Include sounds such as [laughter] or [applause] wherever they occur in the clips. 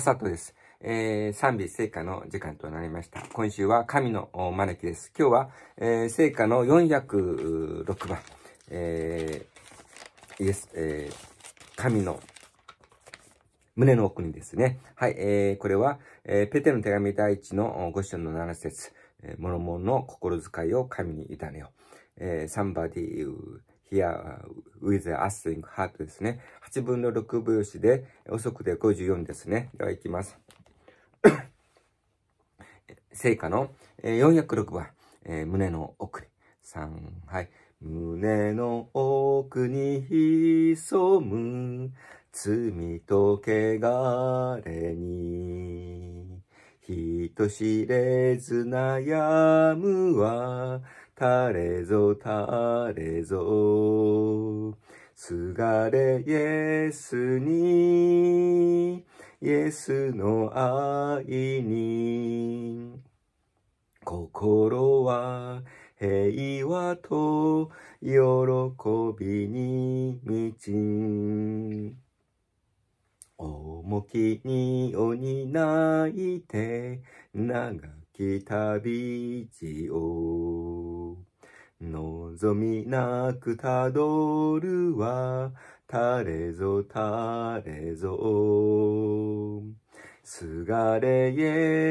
サトです。えー、賛美聖火の時間となりました。今週は神の招きです。今日は、えー、聖火の406番、えー、イエス、えー、神の胸の奥にですね。はい、えー、これは、えー、ペテの手紙第一の五章の七節、えー、モの心遣いを神に委ねよ。えー、s o m e b here with asking heart ですね。8分の6分子で、遅くで54ですね。では行きます。聖 [coughs] 火の、406番、えー、胸の奥に。3、はい。胸の奥に潜む罪と汚れに人知れず悩むはれぞれぞ。すがれイエスに、イエスの愛に。心は平和と喜びに満ち。重きに鬼泣いて長き旅路を望みなくたどるは、たれぞたれぞ。すがれイ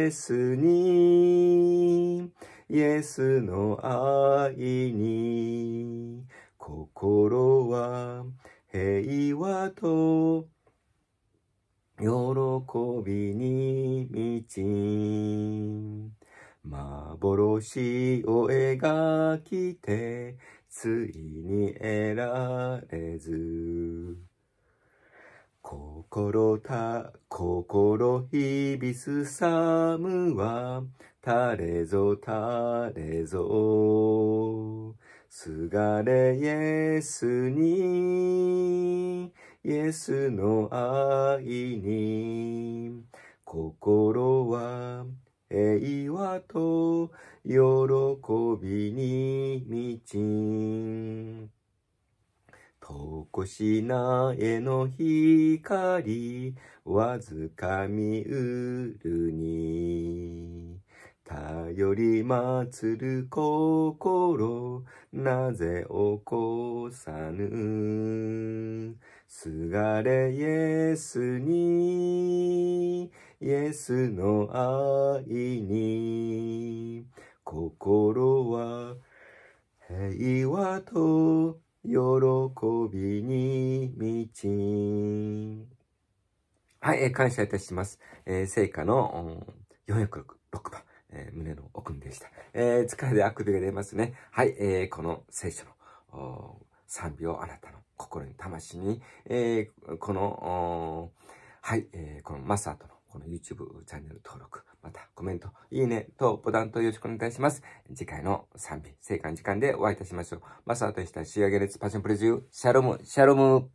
エスに、イエスの愛に、心は平和と喜びに満ち、幻を描きて、ついに得られず。心た、心響すさむは、たれぞたれぞ。すがれイエスに、イエスの愛に、心は和と喜びに満ちとこしなえの光わずかみうるに頼りまつる心なぜ起こさぬすがれイエスにイエスの愛に心は平和と喜びに満ち。はい、えー、感謝いたします。えー、聖火の406番、えー、胸の奥んでした。えー、疲れであくびが出ますね。はい、えー、この聖書の賛美をあなたの心に魂に、えー、この、はい、えー、このマスターとのこの YouTube チャンネル登録、またコメント、いいねとボタンとよろしくお願いします。次回の賛美、生還時間でお会いいたしましょう。マスターとした仕上げ列パッションプレジュー、シャロム、シャロム。